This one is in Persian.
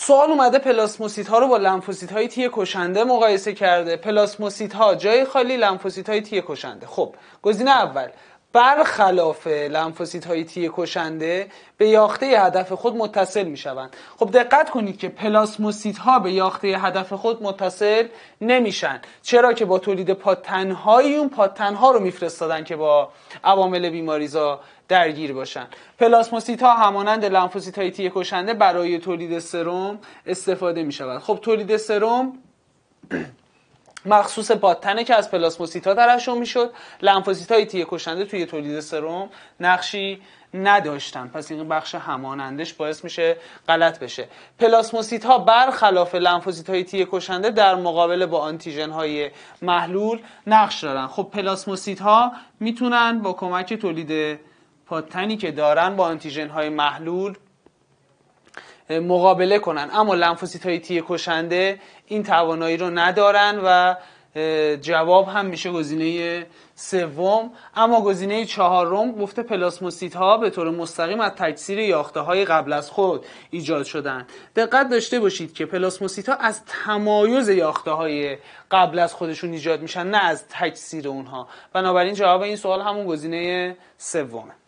سوال اومده پلاسموسیت ها رو با لنفوسیت های تیه کشنده مقایسه کرده پلاسموسیت ها جای خالی لنفوسیت های تی کشنده خب گزینه اول برخلاف لنفوسیت های تی کشنده به یاخته هدف خود متصل می شوند خب دقت کنید که پلاسموسیت ها به یاخته هدف خود متصل نمیشن چرا که با تولید پاتنهایی اون ها رو میفرستادن که با عوامل بیماریزا درگیر باشن پلاسموسیت ها همانند لنفوسیت های تی کشنده برای تولید سرم استفاده می شوند. خب تولید سرم مخصوص پادتنه که از پلاسموسیت ها ترشح میشد لنفوزیت های تیه کشنده توی تولید سروم نقشی نداشتن پس این بخش همانندش باعث میشه غلط بشه پلاسموسیت ها برخلاف لنفوزیت های تیه کشنده در مقابل با آنتیژن های محلول نقش دارن خب پلاسموسیت ها میتونن با کمک تولید پادتنی که دارن با آنتیژن های محلول مقابله کنن اما لنفوسیت های تی کشنده این توانایی رو ندارن و جواب هم میشه گزینه سوم اما گزینه چهارم گفته پلاسموسیت ها به طور مستقیم از تکثیر یاخته های قبل از خود ایجاد شدن دقت داشته باشید که پلاسموسیت ها از تمایز یاخته های قبل از خودشون ایجاد میشن نه از تکثیر اونها بنابراین جواب این سوال همون گزینه سومه